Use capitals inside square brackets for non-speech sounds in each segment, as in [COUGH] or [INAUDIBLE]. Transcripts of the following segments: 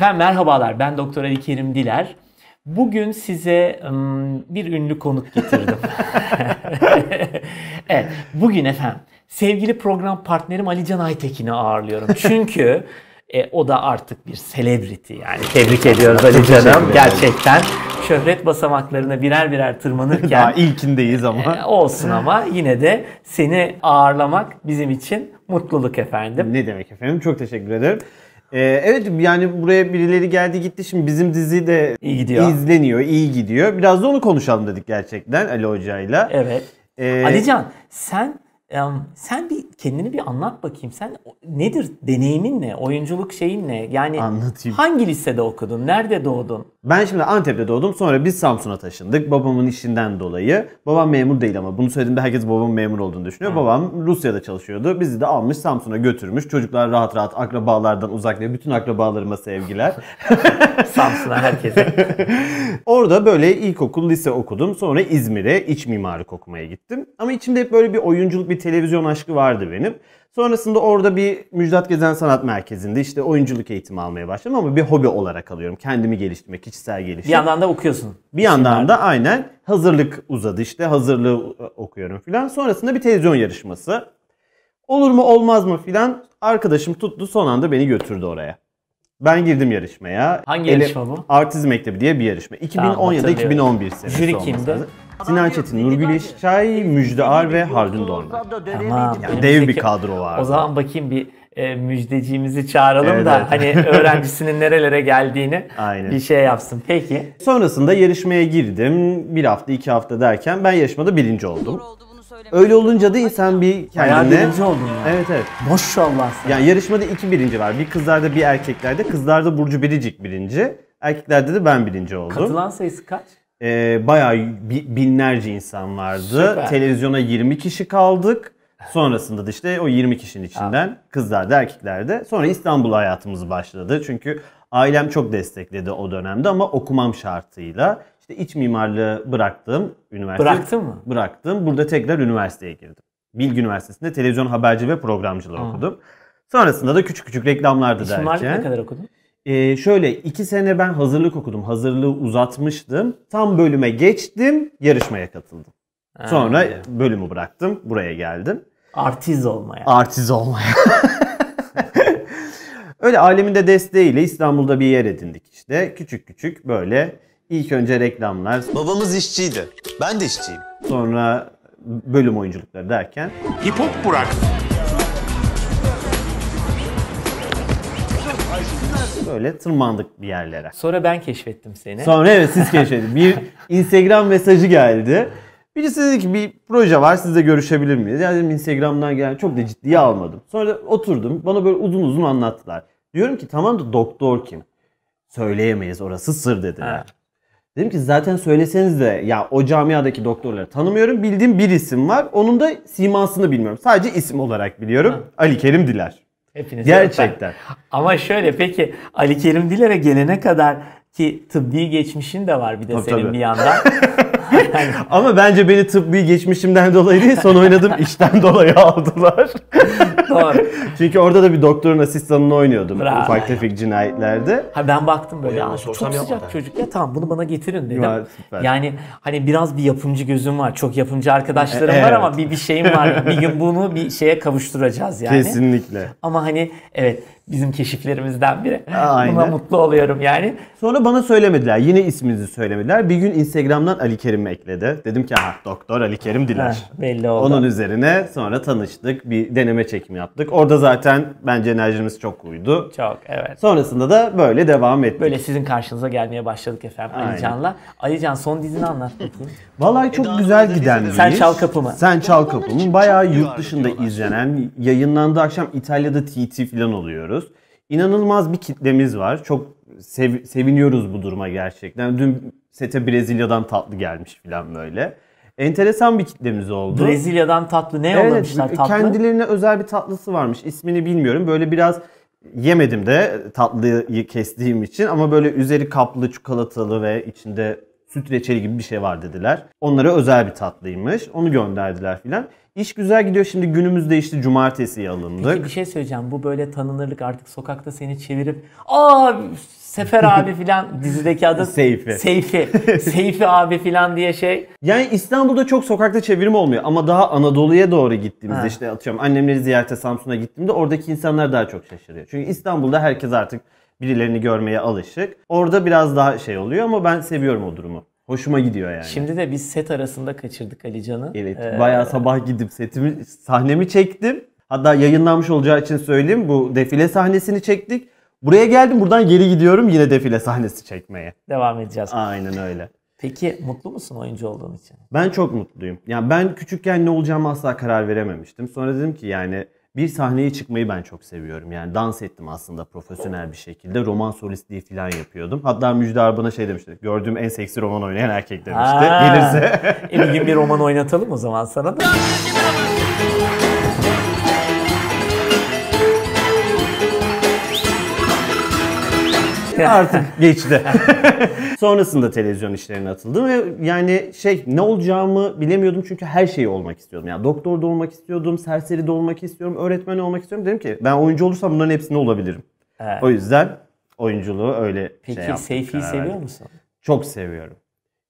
Efendim merhabalar ben Doktor Ali Kerim Diler. Bugün size bir ünlü konuk getirdim. [LAUGHS] evet, bugün efendim sevgili program partnerim Ali Can Aytekin'i ağırlıyorum. Çünkü e, o da artık bir selebriti yani. Tebrik ediyoruz Ali Can'ım gerçekten. Şöhret basamaklarına birer birer tırmanırken. Daha ilkindeyiz ama. E, olsun ama yine de seni ağırlamak bizim için mutluluk efendim. Ne demek efendim çok teşekkür ederim. Ee, evet yani buraya birileri geldi gitti. Şimdi bizim dizi de iyi gidiyor. izleniyor, iyi gidiyor. Biraz da onu konuşalım dedik gerçekten Ali Hoca'yla. Evet. Ee, Alican sen sen bir kendini bir anlat bakayım. Sen nedir deneyimin ne? Oyunculuk şeyin ne? Yani Anlatayım. hangi lisede okudun? Nerede doğdun? Ben şimdi Antep'te doğdum. Sonra biz Samsun'a taşındık. Babamın işinden dolayı. Babam memur değil ama bunu söylediğimde herkes babamın memur olduğunu düşünüyor. Hı. Babam Rusya'da çalışıyordu. Bizi de almış Samsun'a götürmüş. Çocuklar rahat rahat akrabalardan uzak diye bütün akrabalarıma sevgiler. [LAUGHS] Samsun'a herkese. [LAUGHS] Orada böyle ilkokul, lise okudum. Sonra İzmir'e iç mimarlık okumaya gittim. Ama içimde hep böyle bir oyunculuk bir televizyon aşkı vardı benim. Sonrasında orada bir Müjdat Gezen Sanat Merkezi'nde işte oyunculuk eğitimi almaya başladım ama bir hobi olarak alıyorum. Kendimi geliştirmek, kişisel gelişim. Bir yandan da okuyorsun. Bir yandan da aynen hazırlık uzadı işte hazırlığı okuyorum filan. Sonrasında bir televizyon yarışması. Olur mu olmaz mı filan arkadaşım tuttu son anda beni götürdü oraya. Ben girdim yarışmaya. Hangi Ele, yarışma bu? Artiz Mektebi diye bir yarışma. 2010 tamam, 2011 senesi. Jüri kimdi? Lazım. Sinan Çetin, Nurgül İşçay, Müjde Ar ve Harun Dorman. Tamam. Yani dev bir kadro var. O zaman bakayım bir e, müjdeciğimizi çağıralım evet, da evet. hani [LAUGHS] öğrencisinin nerelere geldiğini Aynen. bir şey yapsın. Peki. Sonrasında yarışmaya girdim. Bir hafta iki hafta derken ben yarışmada birinci oldum. Öyle olunca da insan bir kendine... Bayağı birinci oldun ya. Evet evet. Maşallah sana. Yani yarışmada iki birinci var. Bir kızlarda bir erkeklerde. Kızlarda Burcu Biricik birinci. Erkeklerde de ben birinci oldum. Katılan sayısı kaç? e, bayağı binlerce insan vardı. Süper. Televizyona 20 kişi kaldık. Sonrasında da işte o 20 kişinin içinden Abi. kızlar da erkekler de. Sonra İstanbul hayatımız başladı. Çünkü ailem çok destekledi o dönemde ama okumam şartıyla. İşte iç mimarlığı bıraktım. Üniversite, Bıraktın mı? Bıraktım. Burada tekrar üniversiteye girdim. Bilgi Üniversitesi'nde televizyon haberci ve programcılığı Aa. okudum. Sonrasında da küçük küçük reklamlarda derken. İç mimarlık ne kadar okudun? Ee, şöyle iki sene ben hazırlık okudum. Hazırlığı uzatmıştım. Tam bölüme geçtim. Yarışmaya katıldım. Ha, Sonra evet. bölümü bıraktım. Buraya geldim. Artiz olmaya. Artiz olmaya. [LAUGHS] Öyle ailemin de desteğiyle İstanbul'da bir yer edindik işte. Küçük küçük böyle ilk önce reklamlar. Babamız işçiydi. Ben de işçiyim. Sonra bölüm oyunculukları derken. Hip hop Burak. Böyle tırmandık bir yerlere. Sonra ben keşfettim seni. Sonra evet siz keşfettiniz. Bir Instagram mesajı geldi. Birisi dedi ki bir proje var sizle görüşebilir miyiz? Yani dedim Instagram'dan gelen çok da ciddiye almadım. Sonra da oturdum bana böyle uzun uzun anlattılar. Diyorum ki tamam da doktor kim? Söyleyemeyiz orası sır dediler. Evet. Dedim ki zaten söyleseniz de ya o camiadaki doktorları tanımıyorum. Bildiğim bir isim var. Onun da simasını bilmiyorum. Sadece isim olarak biliyorum. Ha. Ali Kerim Diler. Hepiniz Gerçekten. Öper. Ama şöyle peki Ali Kerim Diler'e gelene kadar ki tıbbi geçmişin de var bir de tabii, senin tabii. bir yandan. [LAUGHS] [LAUGHS] Ama bence beni tıbbi geçmişimden dolayı değil son oynadığım işten dolayı aldılar. Doğru. [LAUGHS] Çünkü orada da bir doktorun asistanını oynuyordum Bravo. ufak tefek cinayetlerde. Ha ben baktım böyle ya, çok sıcak yapmadan. çocuk ya tamam bunu bana getirin dedim. Var, Yani hani biraz bir yapımcı gözüm var. Çok yapımcı arkadaşlarım e, evet. var ama bir bir şeyim var. bir gün bunu bir şeye kavuşturacağız yani. Kesinlikle. Ama hani evet bizim keşiflerimizden biri. Aynen. Buna mutlu oluyorum yani. Sonra bana söylemediler. Yine isminizi söylemediler. Bir gün Instagram'dan Ali Kerim ekledi. Dedim ki ha doktor Ali Kerim Diler. belli oldu. Onun üzerine sonra tanıştık. Bir deneme çekimi yaptık. Orada zaten bence enerjimiz çok uydu. Çok evet. Sonrasında da böyle devam ettik. Böyle sizin karşınıza gelmeye başladık efendim Aynen. Ali Can'la. Ali Can son dizini anlat bakayım. Vallahi çok güzel giden bir Sen Çal Kapımı. Sen Çal Kapımı. Bayağı yurt dışında izlenen, yayınlandığı akşam İtalya'da TT falan oluyoruz görüyoruz. İnanılmaz bir kitlemiz var. Çok sev, seviniyoruz bu duruma gerçekten. Dün sete Brezilya'dan tatlı gelmiş falan böyle. Enteresan bir kitlemiz oldu. Brezilya'dan tatlı ne evet, yollamışlar tatlı? Kendilerine özel bir tatlısı varmış. İsmini bilmiyorum. Böyle biraz yemedim de tatlıyı kestiğim için ama böyle üzeri kaplı çikolatalı ve içinde süt reçeli gibi bir şey var dediler. Onlara özel bir tatlıymış. Onu gönderdiler filan. İş güzel gidiyor. Şimdi günümüz değişti. Cumartesiye alındık. Peki bir şey söyleyeceğim. Bu böyle tanınırlık artık sokakta seni çevirip aa Sefer abi filan [LAUGHS] dizideki adı Seyfi. Seyfi. [LAUGHS] Seyfi abi filan diye şey. Yani İstanbul'da çok sokakta çevirim olmuyor ama daha Anadolu'ya doğru gittiğimizde işte atıyorum annemleri ziyarete Samsun'a gittiğimde oradaki insanlar daha çok şaşırıyor. Çünkü İstanbul'da herkes artık Birilerini görmeye alışık. Orada biraz daha şey oluyor ama ben seviyorum o durumu. Hoşuma gidiyor yani. Şimdi de biz set arasında kaçırdık Ali Can'ı. Evet. Ee... Bayağı sabah gidip setimi, sahnemi çektim. Hatta yayınlanmış olacağı için söyleyeyim. Bu defile sahnesini çektik. Buraya geldim buradan geri gidiyorum yine defile sahnesi çekmeye. Devam edeceğiz. Aynen öyle. Peki mutlu musun oyuncu olduğun için? Ben çok mutluyum. Yani ben küçükken ne olacağımı asla karar verememiştim. Sonra dedim ki yani bir sahneye çıkmayı ben çok seviyorum. Yani dans ettim aslında profesyonel bir şekilde. Roman solistliği falan yapıyordum. Hatta Müjde bana şey demişti. Gördüğüm en seksi roman oynayan erkek demişti. Ha. Gelirse. e bir gün bir roman oynatalım o zaman sana da. [LAUGHS] artık [LAUGHS] geçti. [LAUGHS] Sonrasında televizyon işlerine atıldım ve yani şey ne olacağımı bilemiyordum çünkü her şeyi olmak istiyordum. Yani doktor da olmak istiyordum, serseri de olmak istiyorum, öğretmen olmak istiyorum. Dedim ki ben oyuncu olursam bunların hepsini olabilirim. Evet. O yüzden oyunculuğu öyle şey Peki, şey yaptım. Peki Seyfi'yi seviyor musun? Çok seviyorum.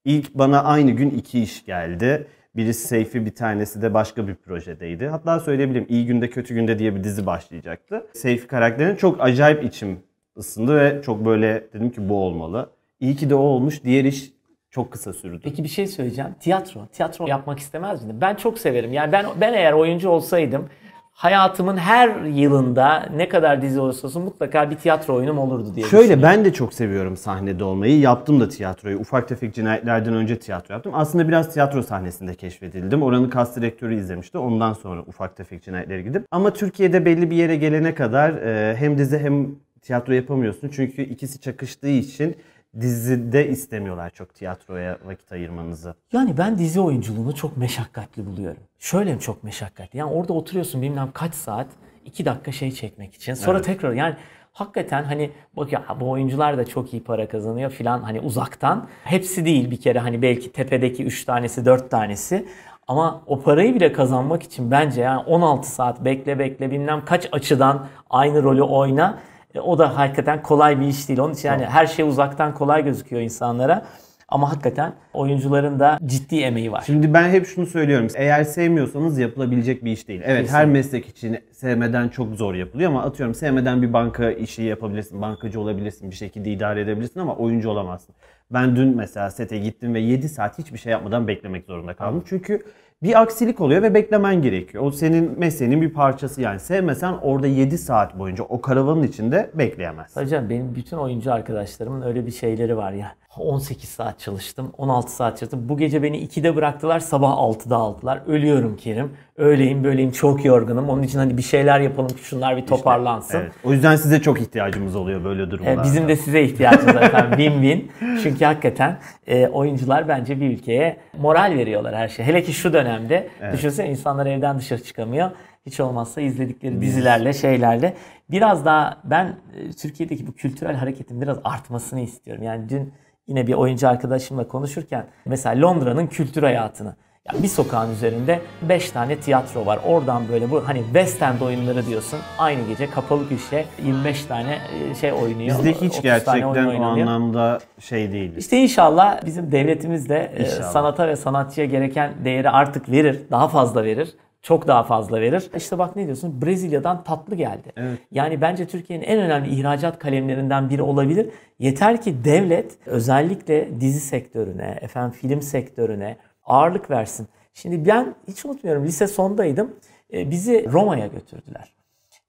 İlk bana aynı gün iki iş geldi. Birisi Seyfi bir tanesi de başka bir projedeydi. Hatta söyleyebilirim İyi Günde Kötü Günde diye bir dizi başlayacaktı. Seyfi karakterini çok acayip içim ısındı ve çok böyle dedim ki bu olmalı. İyi ki de o olmuş. Diğer iş çok kısa sürdü. Peki bir şey söyleyeceğim. Tiyatro. Tiyatro yapmak istemez miydin? Ben çok severim. Yani ben ben eğer oyuncu olsaydım hayatımın her yılında ne kadar dizi olursa olsun mutlaka bir tiyatro oyunum olurdu diye Şöyle ben de çok seviyorum sahnede olmayı. Yaptım da tiyatroyu. Ufak tefek cinayetlerden önce tiyatro yaptım. Aslında biraz tiyatro sahnesinde keşfedildim. Oranın kas direktörü izlemişti. Ondan sonra ufak tefek cinayetlere gidip. Ama Türkiye'de belli bir yere gelene kadar e, hem dizi hem tiyatro yapamıyorsun. Çünkü ikisi çakıştığı için dizide istemiyorlar çok tiyatroya vakit ayırmanızı. Yani ben dizi oyunculuğunu çok meşakkatli buluyorum. Şöyle mi çok meşakkatli. Yani orada oturuyorsun bilmem kaç saat, iki dakika şey çekmek için. Sonra evet. tekrar yani hakikaten hani bak ya bu oyuncular da çok iyi para kazanıyor filan hani uzaktan. Hepsi değil bir kere hani belki tepedeki üç tanesi dört tanesi. Ama o parayı bile kazanmak için bence yani 16 saat bekle bekle bilmem kaç açıdan aynı rolü oyna e, o da hakikaten kolay bir iş değil. Onun için yani her şey uzaktan kolay gözüküyor insanlara. Ama hakikaten oyuncuların da ciddi emeği var. Şimdi ben hep şunu söylüyorum. Eğer sevmiyorsanız yapılabilecek bir iş değil. Evet Kesinlikle. her meslek için sevmeden çok zor yapılıyor ama atıyorum sevmeden bir banka işi yapabilirsin. Bankacı olabilirsin. Bir şekilde idare edebilirsin ama oyuncu olamazsın. Ben dün mesela sete gittim ve 7 saat hiçbir şey yapmadan beklemek zorunda kaldım. Çünkü bir aksilik oluyor ve beklemen gerekiyor. O senin mesleğinin bir parçası yani sevmesen orada 7 saat boyunca o karavanın içinde bekleyemez. Hocam benim bütün oyuncu arkadaşlarımın öyle bir şeyleri var ya. 18 saat çalıştım, 16 saat çalıştım. Bu gece beni 2'de bıraktılar, sabah 6'da aldılar. Ölüyorum Kerim. Öyleyim böyleyim çok yorgunum. Onun için hani bir şeyler yapalım ki şunlar bir toparlansın. İşte, evet. O yüzden size çok ihtiyacımız oluyor böyle e, durumlarda. Bizim de size ihtiyacımız var efendim. Win win. Çünkü hakikaten e, oyuncular bence bir ülkeye moral veriyorlar her şey. Hele ki şu dönem dönemde evet. düşünsene insanlar evden dışarı çıkamıyor. Hiç olmazsa izledikleri dizilerle, şeylerle. Biraz daha ben e, Türkiye'deki bu kültürel hareketin biraz artmasını istiyorum. Yani dün yine bir oyuncu arkadaşımla konuşurken mesela Londra'nın kültür hayatını ya bir sokağın üzerinde 5 tane tiyatro var. Oradan böyle bu hani West End oyunları diyorsun. Aynı gece kapalı gişe 25 tane e, şey oynuyor. Bizde hiç gerçekten oyun o anlamda şey değil. İşte inşallah bizim devletimiz de e, inşallah. sanata ve sanatçıya gereken değeri artık verir. Daha fazla verir çok daha fazla verir. İşte bak ne diyorsun Brezilya'dan tatlı geldi. Evet. Yani bence Türkiye'nin en önemli ihracat kalemlerinden biri olabilir. Yeter ki devlet özellikle dizi sektörüne, efendim film sektörüne, ağırlık versin. Şimdi ben hiç unutmuyorum lise sondaydım. E, bizi Roma'ya götürdüler.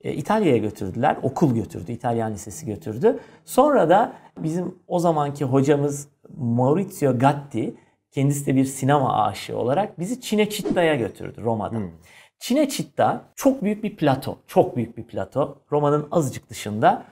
E, İtalya'ya götürdüler. Okul götürdü. İtalyan lisesi götürdü. Sonra da bizim o zamanki hocamız Maurizio Gatti kendisi de bir sinema aşığı olarak bizi Cinecitta'ya götürdü Roma'da. Hmm. Cinecitta çok büyük bir plato. Çok büyük bir plato. Roma'nın azıcık dışında.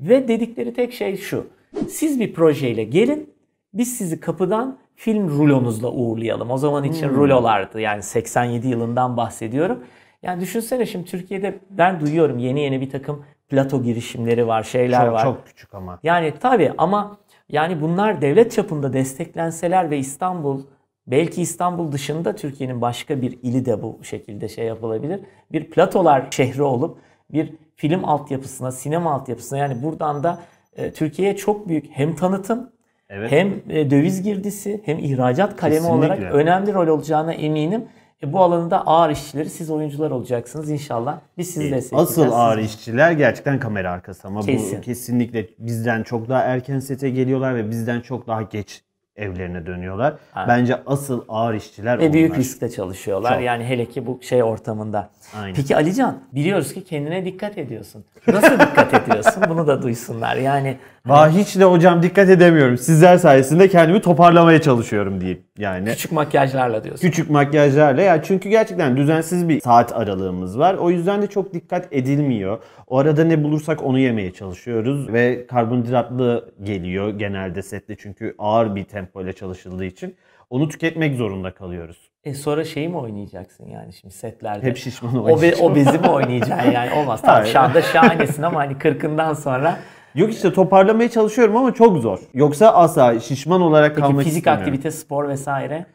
Ve dedikleri tek şey şu. Siz bir projeyle gelin. Biz sizi kapıdan film rulonuzla uğurlayalım. O zaman için hmm. rulolardı. Yani 87 yılından bahsediyorum. Yani düşünsene şimdi Türkiye'de ben duyuyorum yeni yeni bir takım plato girişimleri var, şeyler çok, var. Çok küçük ama. Yani tabii ama yani bunlar devlet çapında desteklenseler ve İstanbul belki İstanbul dışında Türkiye'nin başka bir ili de bu şekilde şey yapılabilir. Bir platolar şehri olup bir film altyapısına, sinema altyapısına yani buradan da e, Türkiye'ye çok büyük hem tanıtım Evet. Hem e, döviz girdisi hem ihracat kalemi Kesinlikle. olarak önemli rol olacağına eminim. E, bu alanında ağır işçileri siz oyuncular olacaksınız inşallah. Biz sizi e, destekleyeceğiz. Asıl ağır işçiler gerçekten kamera arkası ama Kesin. bu kesinlikle bizden çok daha erken sete geliyorlar ve bizden çok daha geç evlerine dönüyorlar. Aynen. Bence asıl ağır işçiler ve onlar. büyük riskte çalışıyorlar. Çok. Yani hele ki bu şey ortamında Aynen. Peki Alican biliyoruz ki kendine dikkat ediyorsun. Nasıl dikkat ediyorsun? Bunu da duysunlar. Yani Va hani hiç de hocam dikkat edemiyorum. Sizler sayesinde kendimi toparlamaya çalışıyorum diyeyim. Yani küçük makyajlarla diyorsun. Küçük makyajlarla ya çünkü gerçekten düzensiz bir saat aralığımız var. O yüzden de çok dikkat edilmiyor. O arada ne bulursak onu yemeye çalışıyoruz ve karbonhidratlı geliyor genelde sette çünkü ağır bir tempo çalışıldığı için onu tüketmek zorunda kalıyoruz. E sonra şeyi mi oynayacaksın yani şimdi setlerde? Hep şişman oynayacaksın. O, be, o bezi mi oynayacaksın yani [LAUGHS] olmaz. Tamam şu anda şahanesin ama hani kırkından sonra. Yok işte toparlamaya çalışıyorum ama çok zor. Yoksa asla şişman olarak Peki, kalmak fizik istemiyorum. aktivite, spor vesaire?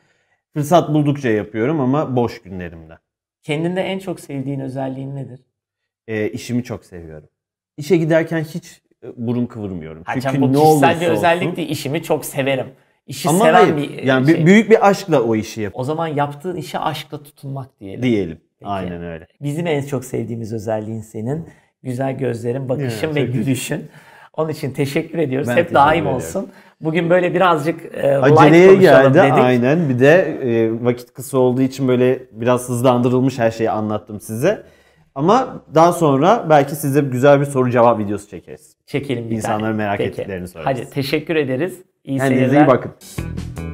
Fırsat buldukça yapıyorum ama boş günlerimde. Kendinde en çok sevdiğin özelliğin nedir? E, işimi çok seviyorum. İşe giderken hiç e, burun kıvırmıyorum. Ha, Çünkü bu ne olursa olsun. bir özellik değil. İşimi çok severim. İşi Ama seven hayır. bir e, yani şey. büyük bir aşkla o işi yap. O zaman yaptığın işe aşkla tutunmak diyelim. Diyelim. Peki. Aynen öyle. Bizim en çok sevdiğimiz özelliğin senin güzel gözlerin, bakışın evet, ve gülüşün. Onun için teşekkür ediyoruz. Ben Hep teşekkür daim ediyorum. olsun. Bugün böyle birazcık e, aceleye geldi dedik. aynen. Bir de e, vakit kısa olduğu için böyle biraz hızlandırılmış her şeyi anlattım size. Ama daha sonra belki size güzel bir soru cevap videosu çekeriz. Çekelim bir İnsanların tane. merak Peki. ettiklerini sorarız. Hadi teşekkür ederiz. İyi Kendinize seyirler. iyi bakın.